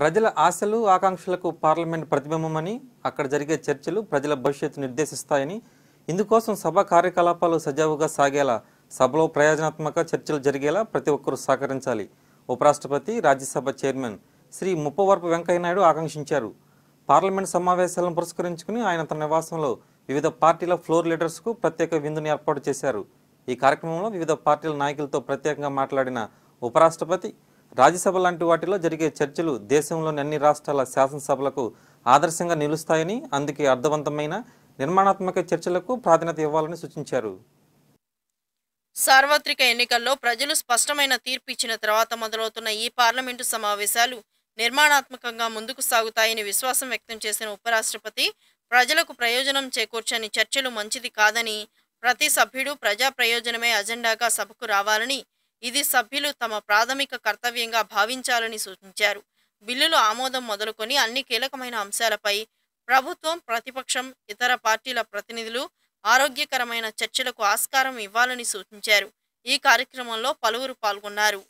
ప్రజల ఆశలు ఆకాంక్షలకు పార్లమెంట్ ప్రతిబింబమని అక్కడ జరిగే చర్చలు ప్రజల భవిష్యత్తు నిర్దేశిస్తాయని ఇందుకోసం సభ కార్యకలాపాలు సజావుగా సాగేలా సభలో ప్రయోజనాత్మక చర్చలు జరిగేలా ప్రతి ఒక్కరూ సహకరించాలి ఉపరాష్ట్రపతి రాజ్యసభ చైర్మన్ శ్రీ ముప్పవరపు వెంకయ్యనాయుడు ఆకాంక్షించారు పార్లమెంట్ సమావేశాలను పురస్కరించుకుని ఆయన తన నివాసంలో వివిధ పార్టీల ఫ్లోర్ లీడర్స్కు ప్రత్యేక విందుని ఏర్పాటు చేశారు ఈ కార్యక్రమంలో వివిధ పార్టీల నాయకులతో ప్రత్యేకంగా మాట్లాడిన ఉపరాష్ట్రపతి రాజ్యసభ లాంటి వాటిలో జరిగే చర్చలు దేశంలోని అన్ని రాష్ట్రాల శాసనసభలకు ఆదర్శంగా నిలుస్తాయని అందుకే అర్థవంతమైన నిర్మాణాత్మక చర్చలకు ప్రాధాన్యత ఇవ్వాలని సూచించారు సార్వత్రిక ఎన్నికల్లో ప్రజలు స్పష్టమైన తీర్పు ఇచ్చిన తర్వాత మొదలవుతున్న ఈ పార్లమెంటు సమావేశాలు నిర్మాణాత్మకంగా ముందుకు సాగుతాయని విశ్వాసం వ్యక్తం చేసిన ఉపరాష్ట్రపతి ప్రజలకు ప్రయోజనం చేకూర్చని చర్చలు మంచిది కాదని ప్రతి సభ్యుడు ప్రజా ప్రయోజనమే అజెండాగా సభకు రావాలని ఇది సభ్యులు తమ ప్రాథమిక కర్తవ్యంగా భావించాలని సూచించారు బిల్లులు ఆమోదం మొదలుకొని అన్ని కీలకమైన అంశాలపై ప్రభుత్వం ప్రతిపక్షం ఇతర పార్టీల ప్రతినిధులు ఆరోగ్యకరమైన చర్చలకు ఆస్కారం ఇవ్వాలని సూచించారు ఈ కార్యక్రమంలో పలువురు పాల్గొన్నారు